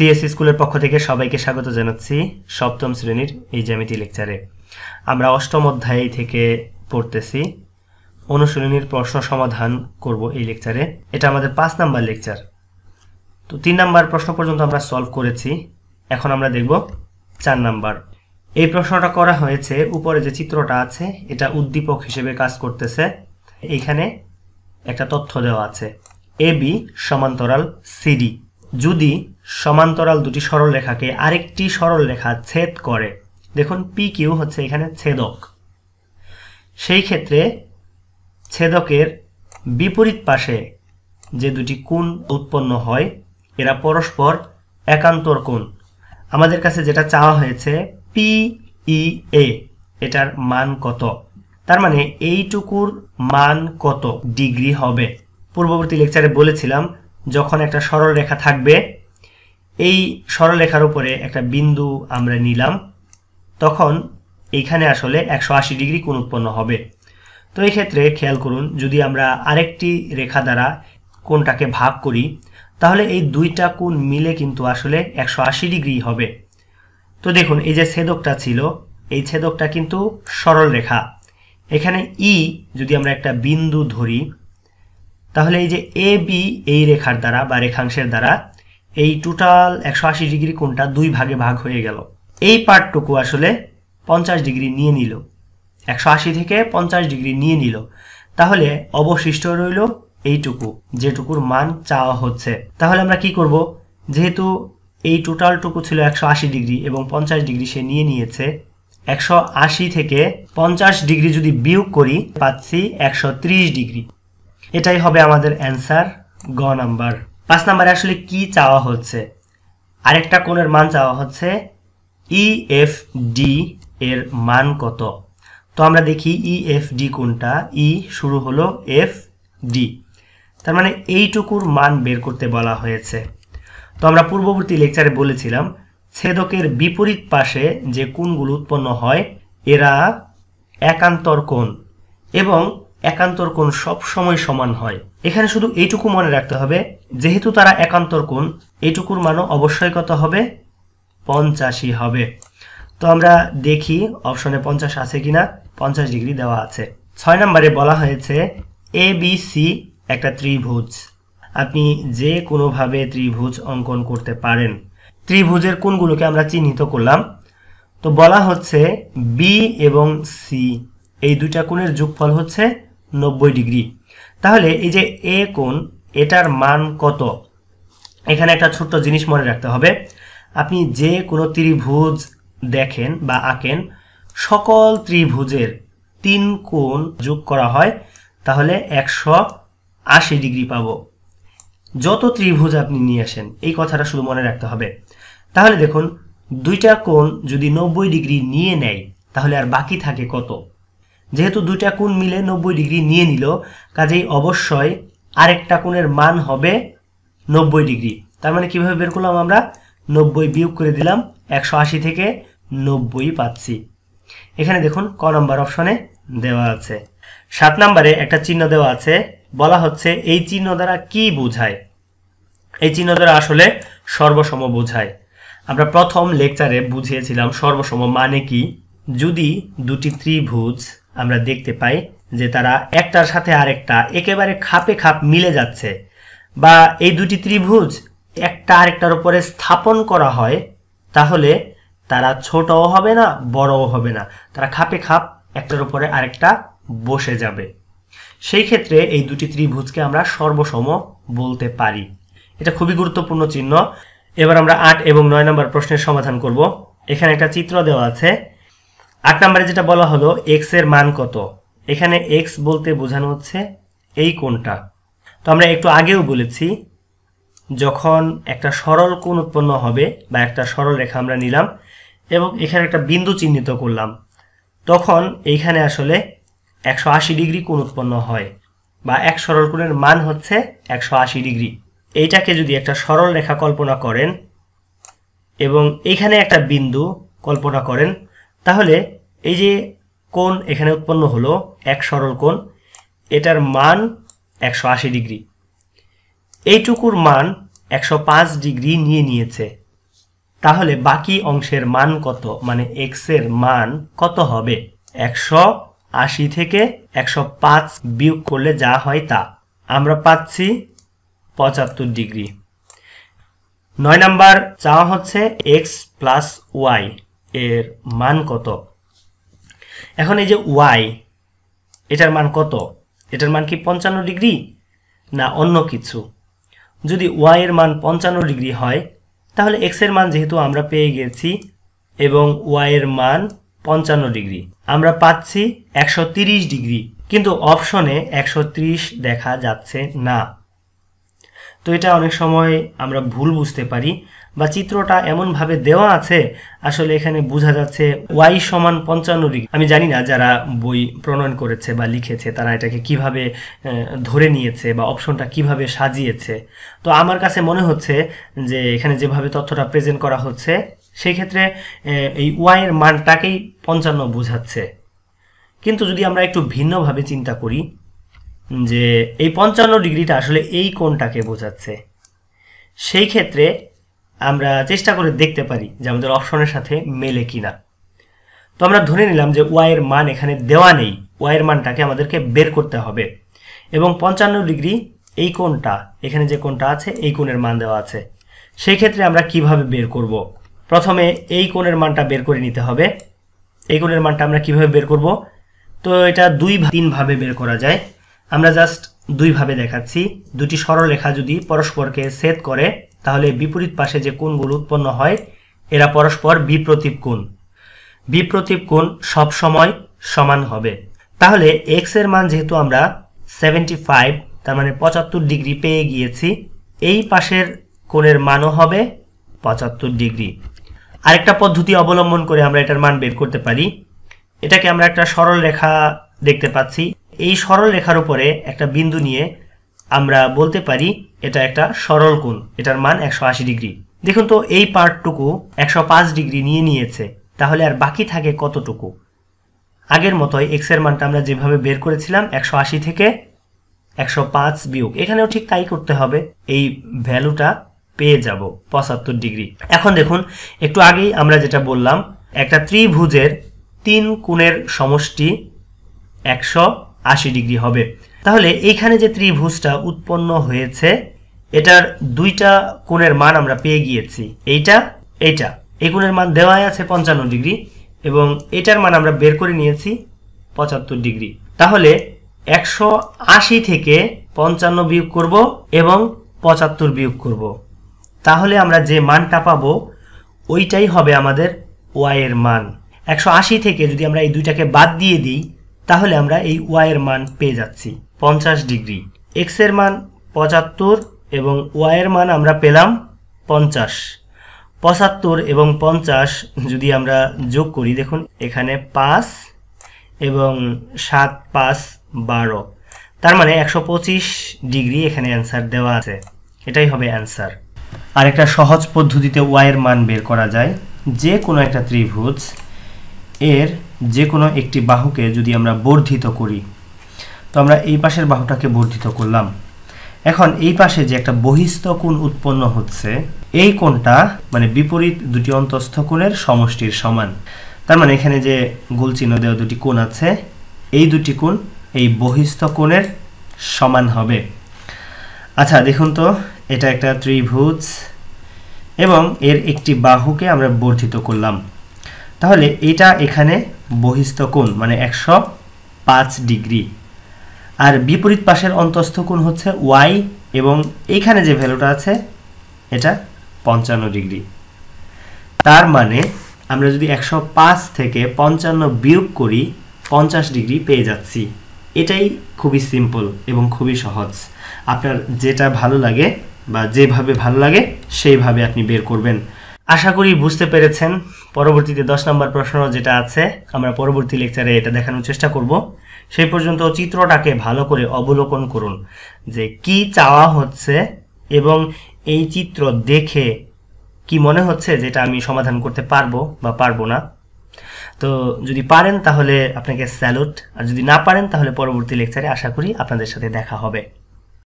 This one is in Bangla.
সিএস e স্কুলের পক্ষ থেকে সবাইকে স্বাগত জানাচ্ছি সপ্তম শ্রেণীর এই জ্যামিতি লেকচারে আমরা অষ্টম অধ্যায় থেকে পড়তেছি অনুশীলনীর প্রশ্ন সমাধান করব এই লেকচারে এটা আমাদের পাঁচ নাম্বার লেকচার তো তিন নাম্বার প্রশ্ন পর্যন্ত আমরা সলভ করেছি এখন আমরা দেখব চার নাম্বার এই প্রশ্নটা করা হয়েছে উপরে যে চিত্রটা আছে এটা উদ্দীপক হিসেবে কাজ করতেছে এইখানে একটা তথ্য দেওয়া আছে এ বি সমান্তরাল সিডি যদি সমান্তরাল দুটি সরলরেখাকে আরেকটি সরল রেখা ছেদ করে দেখুন পি কিউ হচ্ছে এখানে ছেদক সেই ক্ষেত্রে ছেদকের বিপরীত পাশে যে দুটি কোণ উৎপন্ন হয় এরা পরস্পর একান্তর কোণ আমাদের কাছে যেটা চাওয়া হয়েছে পি ই এ এটার মান কত তার মানে এইটুকুর মান কত ডিগ্রি হবে পূর্ববর্তী লেকচারে বলেছিলাম যখন একটা সরল রেখা থাকবে এই সরল রেখার উপরে একটা বিন্দু আমরা নিলাম তখন এইখানে আসলে একশো আশি ডিগ্রি কোন উৎপন্ন হবে তো এই ক্ষেত্রে খেয়াল করুন যদি আমরা আরেকটি রেখা দ্বারা কোনটাকে ভাগ করি তাহলে এই দুইটা কোন মিলে কিন্তু আসলে একশো আশি ডিগ্রি হবে তো দেখুন এই যে ছেদকটা ছিল এই ছেদকটা কিন্তু সরল রেখা এখানে ই e যদি আমরা একটা বিন্দু ধরি তাহলে এই যে এ বি এই রেখার দ্বারা বা রেখাংশের দ্বারা এই টোটাল একশো আশি ডিগ্রি কোনটা দুই ভাগে ভাগ হয়ে গেল এই পার্টটুকু আসলে পঞ্চাশ ডিগ্রি নিয়ে নিল একশো আশি থেকে পঞ্চাশ ডিগ্রি নিয়ে নিল তাহলে অবশিষ্ট রইল এইটুকু যেটুকুর মান চাওয়া হচ্ছে তাহলে আমরা কি করব যেহেতু এই টোটালটুকু ছিল একশো আশি ডিগ্রি এবং পঞ্চাশ ডিগ্রি সে নিয়ে নিয়েছে একশো আশি থেকে পঞ্চাশ ডিগ্রি যদি বিয়োগ করি পাচ্ছি একশো ত্রিশ ডিগ্রি এটাই হবে আমাদের অ্যান্সার গ নাম্বার পাঁচ নাম্বারে আসলে কি চাওয়া হচ্ছে আরেকটা কোণের মান চাওয়া হচ্ছে ই এফ ডি এর মান কত তো আমরা দেখি ই এফ ডি কোনটা ই e শুরু হলো এফ ডি তার মানে এইটুকুর মান বের করতে বলা হয়েছে তো আমরা পূর্ববর্তী লেকচারে বলেছিলাম ছেদকের বিপরীত পাশে যে কোণগুলো উৎপন্ন হয় এরা একান্তর কোণ এবং একান্তর কোণ সবসময় সমান হয় এখানে শুধু এইটুকু মনে রাখতে হবে যেহেতু তারা একান্তর কোণ এইটুকুর মানও অবশ্যই কত হবে পঞ্চাশই হবে তো আমরা দেখি অপশনে পঞ্চাশ আছে কিনা পঞ্চাশ ডিগ্রি দেওয়া আছে ছয় নম্বরে বলা হয়েছে এ বি সি একটা ত্রিভুজ আপনি যে কোনোভাবে ত্রিভুজ অঙ্কন করতে পারেন ত্রিভুজের কোনগুলোকে আমরা চিহ্নিত করলাম তো বলা হচ্ছে বি এবং সি এই দুইটা কোণের যোগফল হচ্ছে নব্বই ডিগ্রি তাহলে এই যে এ কোণ এটার মান কত এখানে একটা ছোট্ট জিনিস মনে রাখতে হবে আপনি যে কোনো ত্রিভুজ দেখেন বা আঁকেন সকল ত্রিভুজের তিন কোণ যোগ করা হয় তাহলে একশো আশি ডিগ্রি পাব যত ত্রিভুজ আপনি নিয়ে আসেন এই কথাটা শুধু মনে রাখতে হবে তাহলে দেখুন দুইটা কোণ যদি নব্বই ডিগ্রি নিয়ে নেয় তাহলে আর বাকি থাকে কত যেহেতু দুটা কোণ মিলে নব্বই ডিগ্রি নিয়ে নিল কাজেই অবশ্যই আরেকটা কোণের মান হবে নব্বই ডিগ্রি তার মানে কিভাবে বের করলাম আমরা নব্বই বিয়োগ করে দিলাম একশো আশি থেকে নব্বই পাচ্ছি এখানে দেখুন ক নম্বর অপশনে দেওয়া আছে সাত নম্বরে একটা চিহ্ন দেওয়া আছে বলা হচ্ছে এই চিহ্ন দ্বারা কি বোঝায় এই চিহ্ন দ্বারা আসলে সর্বসম বোঝায় আমরা প্রথম লেকচারে বুঝিয়েছিলাম সর্বসম মানে কি যদি দুটি ত্রিভুজ আমরা দেখতে পাই যে তারা একটার সাথে আরেকটা একেবারে খাপে খাপ মিলে যাচ্ছে বা এই দুটি ত্রিভুজ একটা আরেকটার উপরে স্থাপন করা হয় তাহলে তারা ছোটও হবে না বড়ও হবে না তারা খাপে খাপ একটার উপরে আরেকটা বসে যাবে সেই ক্ষেত্রে এই দুটি ত্রিভুজকে আমরা সর্বসম বলতে পারি এটা খুবই গুরুত্বপূর্ণ চিহ্ন এবার আমরা আট এবং নয় নম্বর প্রশ্নের সমাধান করব এখানে একটা চিত্র দেওয়া আছে আট নম্বরে যেটা বলা হলো এক্স এর মান কত এখানে এক্স বলতে বোঝানো হচ্ছে এই কোনটা তো আমরা একটু আগেও বলেছি যখন একটা সরল কোণ উৎপন্ন হবে বা একটা সরল রেখা আমরা নিলাম এবং এখানে একটা বিন্দু চিহ্নিত করলাম তখন এইখানে আসলে একশো আশি ডিগ্রি কোণ উৎপন্ন হয় বা এক সরল কোণের মান হচ্ছে একশো আশি ডিগ্রি এইটাকে যদি একটা সরল রেখা কল্পনা করেন এবং এইখানে একটা বিন্দু কল্পনা করেন তাহলে এই যে কোণ এখানে উৎপন্ন হলো এক সরল কোণ এটার মান একশো ডিগ্রি এইটুকুর মান একশো ডিগ্রি নিয়ে নিয়েছে তাহলে বাকি অংশের মান কত মানে এক্সের মান কত হবে একশো আশি থেকে একশো পাঁচ বিয়োগ করলে যা হয় তা আমরা পাচ্ছি পঁচাত্তর ডিগ্রি নয় নাম্বার চাওয়া হচ্ছে এক্স প্লাস ওয়াই এর মান কত এখন এই যে ওয়াই এটার মান কত এটার মান কি পঞ্চান্ন ডিগ্রি না অন্য কিছু যদি ওয়াই এর মান পঞ্চান্ন ডিগ্রি হয় তাহলে এক্স এর মান যেহেতু আমরা পেয়ে গেছি এবং ওয়াই এর মান পঞ্চান্ন ডিগ্রি আমরা পাচ্ছি একশো ডিগ্রি কিন্তু অপশনে একশো দেখা যাচ্ছে না তো এটা অনেক সময় আমরা ভুল বুঝতে পারি বা চিত্রটা এমনভাবে দেওয়া আছে আসলে এখানে বোঝা যাচ্ছে ওয়াই সমান পঞ্চান্ন ডিগ্রি আমি জানি না যারা বই প্রণয়ন করেছে বা লিখেছে তারা এটাকে কিভাবে ধরে নিয়েছে বা অপশনটা কিভাবে সাজিয়েছে তো আমার কাছে মনে হচ্ছে যে এখানে যেভাবে তথ্যটা প্রেজেন্ট করা হচ্ছে সেই ক্ষেত্রে এই ওয়াইয়ের মানটাকেই পঞ্চান্ন বোঝাচ্ছে কিন্তু যদি আমরা একটু ভিন্নভাবে চিন্তা করি যে এই পঞ্চান্ন ডিগ্রিটা আসলে এই কোনটাকে বোঝাচ্ছে সেই ক্ষেত্রে আমরা চেষ্টা করে দেখতে পারি যে আমাদের অপশনের সাথে মেলে কিনা তো আমরা ধরে নিলাম যে ওয়াইয়ের মান এখানে দেওয়া নেই ওয়াইয়ের মানটাকে আমাদেরকে বের করতে হবে এবং পঞ্চান্ন ডিগ্রি এই কোণটা এখানে যে কোণটা আছে এই কোণের মান দেওয়া আছে সেই ক্ষেত্রে আমরা কিভাবে বের করব। প্রথমে এই কোণের মানটা বের করে নিতে হবে এই কোণের মানটা আমরা কিভাবে বের করব। তো এটা দুই তিনভাবে বের করা যায় আমরা জাস্ট দুইভাবে দেখাচ্ছি দুটি সরলরেখা যদি পরস্পরকে সেদ করে তাহলে বিপরীত পাশে যে কোণগুলো উৎপন্ন হয় এরা পরস্পর বিপ্রতীপ কোণ বিপ্রতীপ কোণ সবসময় সমান হবে তাহলে এক্স এর মান যেহেতু আমরা সেভেন্টি ফাইভ তার মানে পঁচাত্তর ডিগ্রি পেয়ে গিয়েছি এই পাশের কোণের মানও হবে পঁচাত্তর ডিগ্রি আরেকটা পদ্ধতি অবলম্বন করে আমরা এটার মান বের করতে পারি এটাকে আমরা একটা সরল রেখা দেখতে পাচ্ছি এই সরল রেখার উপরে একটা বিন্দু নিয়ে আমরা বলতে পারি এটা একটা সরল কোণ এটার মান একশো ডিগ্রি দেখুন তো এই পার্টটুকু একশো ডিগ্রি নিয়ে নিয়েছে তাহলে আর বাকি থাকে কতটুকু আগের মতোই এক্সের মানটা আমরা যেভাবে বের করেছিলাম একশো থেকে একশো বিয়োগ এখানেও ঠিক তাই করতে হবে এই ভ্যালুটা পেয়ে যাব পঁচাত্তর ডিগ্রি এখন দেখুন একটু আগেই আমরা যেটা বললাম একটা ত্রিভুজের তিন কোণের সমষ্টি একশো ডিগ্রি হবে তাহলে এইখানে যে ত্রিভুজটা উৎপন্ন হয়েছে এটার দুইটা কোণের মান আমরা পেয়ে গিয়েছি এইটা এইটা এই কোণের মান দেওয়াই আছে পঞ্চান্ন ডিগ্রি এবং এটার মান আমরা বের করে নিয়েছি পঁচাত্তর ডিগ্রি তাহলে একশো আশি থেকে পঞ্চান্ন বিয়োগ করব এবং পঁচাত্তর বিয়োগ করব। তাহলে আমরা যে মানটা পাব ওইটাই হবে আমাদের ওয়াইয়ের মান একশো আশি থেকে যদি আমরা এই দুইটাকে বাদ দিয়ে দিই তাহলে আমরা এই ওয়াইয়ের মান পেয়ে যাচ্ছি পঞ্চাশ ডিগ্রি এক্সের মান পঁচাত্তর এবং ওয়াইয়ের মান আমরা পেলাম পঞ্চাশ পঁচাত্তর এবং পঞ্চাশ যদি আমরা যোগ করি দেখুন এখানে পাঁচ এবং সাত পাঁচ বারো তার মানে একশো পঁচিশ ডিগ্রি এখানে অ্যান্সার দেওয়া আছে এটাই হবে অ্যান্সার আর একটা সহজ পদ্ধতিতে ওয়াইয়ের মান বের করা যায় যে কোনো একটা ত্রিভুজ এর যে কোনো একটি বাহুকে যদি আমরা বর্ধিত করি আমরা এই পাশের বাহুটাকে বর্ধিত করলাম এখন এই পাশে যে একটা বহিস্থ কোণ উৎপন্ন হচ্ছে এই কোণটা মানে বিপরীত দুটি অন্তঃস্থ কোণের সমষ্টির সমান তার মানে এখানে যে গোল চিহ্ন দেওয়া দুটি কোণ আছে এই দুটি কোণ এই বহিস্থ কোণের সমান হবে আচ্ছা দেখুন তো এটা একটা ত্রিভুজ এবং এর একটি বাহুকে আমরা বর্ধিত করলাম তাহলে এটা এখানে বহিস্থ কোণ মানে একশো পাঁচ ডিগ্রি আর বিপরীত পাশের অন্তস্থ কোণ হচ্ছে ওয়াই এবং এইখানে যে ভ্যালুটা আছে এটা পঞ্চান্ন ডিগ্রি তার মানে আমরা যদি একশো পাঁচ থেকে পঞ্চান্ন বিয়োগ করি পঞ্চাশ ডিগ্রি পেয়ে যাচ্ছি এটাই খুবই সিম্পল এবং খুবই সহজ আপনার যেটা ভালো লাগে বা যেভাবে ভালো লাগে সেইভাবে আপনি বের করবেন আশা করি বুঝতে পেরেছেন পরবর্তীতে দশ নম্বর প্রশ্ন যেটা আছে আমরা পরবর্তী লেকচারে এটা দেখানোর চেষ্টা করব সেই পর্যন্ত চিত্রটাকে ভালো করে অবলোকন করুন যে কি চাওয়া হচ্ছে এবং এই চিত্র দেখে কি মনে হচ্ছে যেটা আমি সমাধান করতে পারবো বা পারবো না তো যদি পারেন তাহলে আপনাকে স্যালুট আর যদি না পারেন তাহলে পরবর্তী লেকচারে আশা করি আপনাদের সাথে দেখা হবে